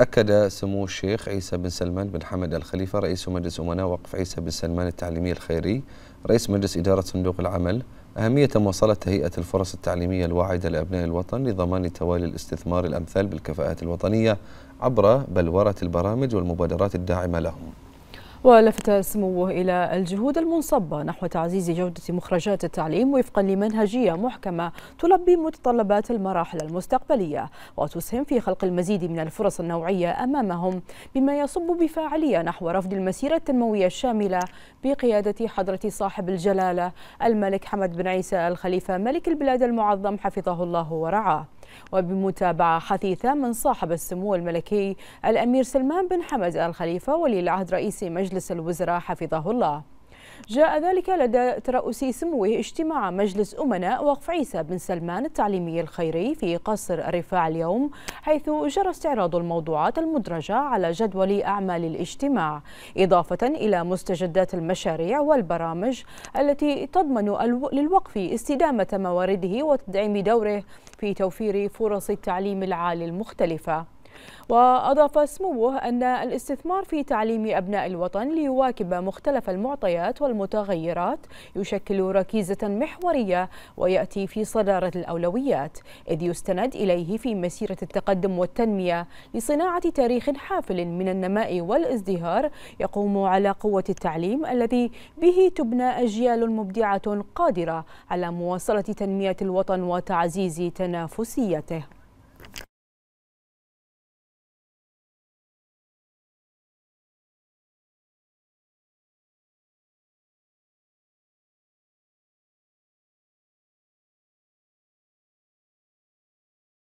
أكد سمو الشيخ عيسى بن سلمان بن حمد الخليفة رئيس مجلس أمناء وقف عيسى بن سلمان التعليمي الخيري رئيس مجلس إدارة صندوق العمل أهمية مواصلة تهيئة الفرص التعليمية الواعدة لأبناء الوطن لضمان توالي الاستثمار الأمثال بالكفاءات الوطنية عبر بلورة البرامج والمبادرات الداعمة لهم ولفت سموه إلى الجهود المنصبة نحو تعزيز جودة مخرجات التعليم وفقا لمنهجية محكمة تلبي متطلبات المراحل المستقبلية وتسهم في خلق المزيد من الفرص النوعية أمامهم بما يصب بفاعلية نحو رفض المسيرة التنموية الشاملة بقيادة حضرة صاحب الجلالة الملك حمد بن عيسى الخليفة ملك البلاد المعظم حفظه الله ورعاه وبمتابعة حثيثة من صاحب السمو الملكي الأمير سلمان بن حمد آل خليفة ولي العهد رئيس مجلس الوزراء حفظه الله جاء ذلك لدى ترأس سموه اجتماع مجلس أمناء وقف عيسى بن سلمان التعليمي الخيري في قصر الرفاع اليوم حيث جرى استعراض الموضوعات المدرجة على جدول أعمال الاجتماع إضافة إلى مستجدات المشاريع والبرامج التي تضمن للوقف استدامة موارده وتدعيم دوره في توفير فرص التعليم العالي المختلفة وأضاف سموه أن الاستثمار في تعليم أبناء الوطن ليواكب مختلف المعطيات والمتغيرات يشكل ركيزة محورية ويأتي في صدارة الأولويات إذ يستند إليه في مسيرة التقدم والتنمية لصناعة تاريخ حافل من النماء والازدهار يقوم على قوة التعليم الذي به تبنى أجيال مبدعة قادرة على مواصلة تنمية الوطن وتعزيز تنافسيته